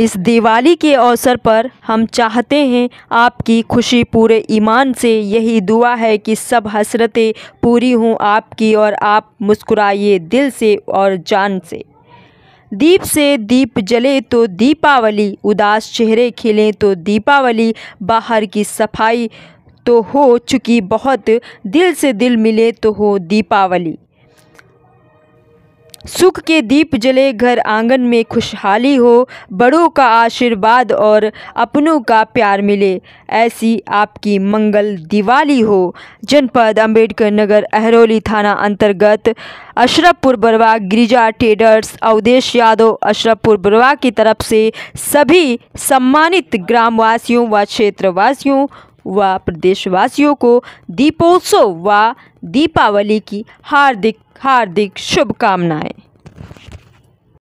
इस दिवाली के अवसर पर हम चाहते हैं आपकी खुशी पूरे ईमान से यही दुआ है कि सब हसरतें पूरी हों आपकी और आप मुस्कुराइए दिल से और जान से दीप से दीप जले तो दीपावली उदास चेहरे खिले तो दीपावली बाहर की सफाई तो हो चुकी बहुत दिल से दिल मिले तो हो दीपावली सुख के दीप जले घर आंगन में खुशहाली हो बड़ों का आशीर्वाद और अपनों का प्यार मिले ऐसी आपकी मंगल दिवाली हो जनपद अंबेडकर नगर अहरौली थाना अंतर्गत अशरफपुर बरवा गिरिजा टेडर्स अवधेश यादव अशरफपुर बरवा की तरफ से सभी सम्मानित ग्रामवासियों व क्षेत्रवासियों व प्रदेशवासियों को दीपोत्सव व दीपावली की हार्दिक हार्दिक शुभकामनाएं